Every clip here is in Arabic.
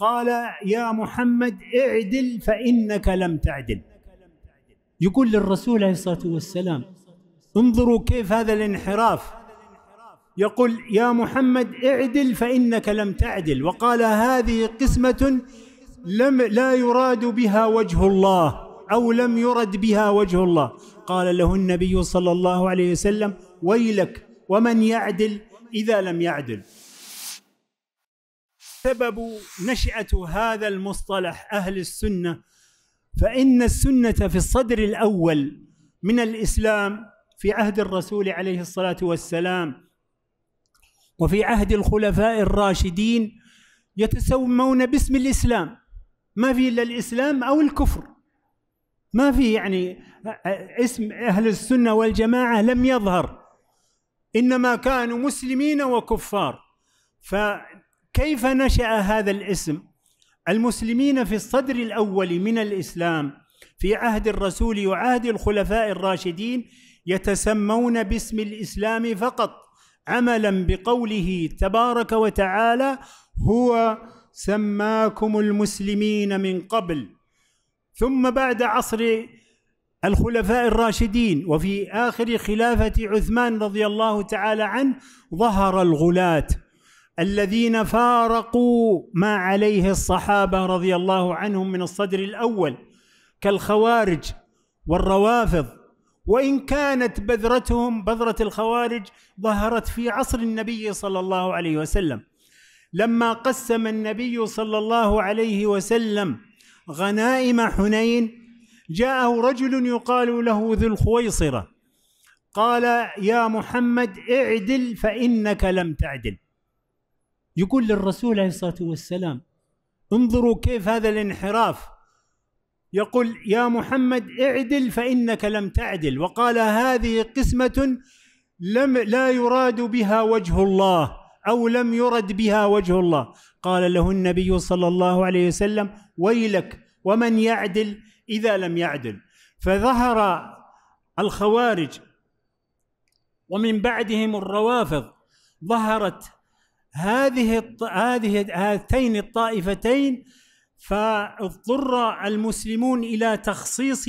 قال يا محمد اعدل فإنك لم تعدل يقول للرسول عليه الصلاة والسلام انظروا كيف هذا الانحراف يقول يا محمد اعدل فإنك لم تعدل وقال هذه قسمة لم لا يراد بها وجه الله أو لم يرد بها وجه الله قال له النبي صلى الله عليه وسلم ويلك ومن يعدل إذا لم يعدل سبب نشأة هذا المصطلح أهل السنة فإن السنة في الصدر الأول من الإسلام في عهد الرسول عليه الصلاة والسلام وفي عهد الخلفاء الراشدين يتسمون باسم الإسلام ما في إلا الإسلام أو الكفر ما في يعني اسم أهل السنة والجماعة لم يظهر إنما كانوا مسلمين وكفار ف كيف نشأ هذا الاسم المسلمين في الصدر الأول من الإسلام في عهد الرسول وعهد الخلفاء الراشدين يتسمون باسم الإسلام فقط عملا بقوله تبارك وتعالى هو سماكم المسلمين من قبل ثم بعد عصر الخلفاء الراشدين وفي آخر خلافة عثمان رضي الله تعالى عنه ظهر الغلات الذين فارقوا ما عليه الصحابه رضي الله عنهم من الصدر الاول كالخوارج والروافض وان كانت بذرتهم بذره الخوارج ظهرت في عصر النبي صلى الله عليه وسلم لما قسم النبي صلى الله عليه وسلم غنائم حنين جاءه رجل يقال له ذو الخويصره قال يا محمد اعدل فانك لم تعدل يقول للرسول عليه الصلاه والسلام انظروا كيف هذا الانحراف يقول يا محمد اعدل فانك لم تعدل وقال هذه قسمه لم لا يراد بها وجه الله او لم يرد بها وجه الله قال له النبي صلى الله عليه وسلم ويلك ومن يعدل اذا لم يعدل فظهر الخوارج ومن بعدهم الروافض ظهرت هذه الط... هذه هاتين الطائفتين فاضطر المسلمون الى تخصيص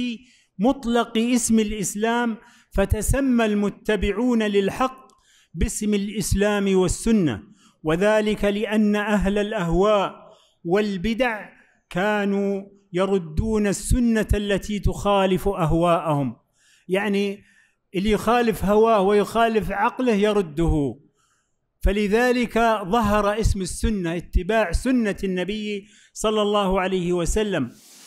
مطلق اسم الاسلام فتسمى المتبعون للحق باسم الاسلام والسنه وذلك لان اهل الاهواء والبدع كانوا يردون السنه التي تخالف اهواءهم يعني اللي يخالف هواه ويخالف عقله يرده فلذلك ظهر اسم السنه اتباع سنه النبي صلى الله عليه وسلم